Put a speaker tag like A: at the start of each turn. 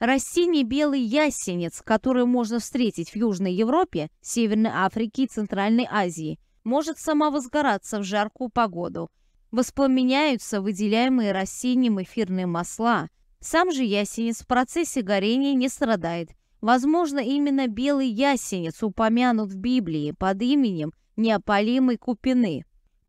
A: Растение белый ясенец, который можно встретить в Южной Европе, Северной Африке и Центральной Азии, может самовозгораться в жаркую погоду. Воспламеняются выделяемые растением эфирные масла. Сам же ясенец в процессе горения не страдает. Возможно, именно белый ясенец упомянут в Библии под именем неопалимой купины.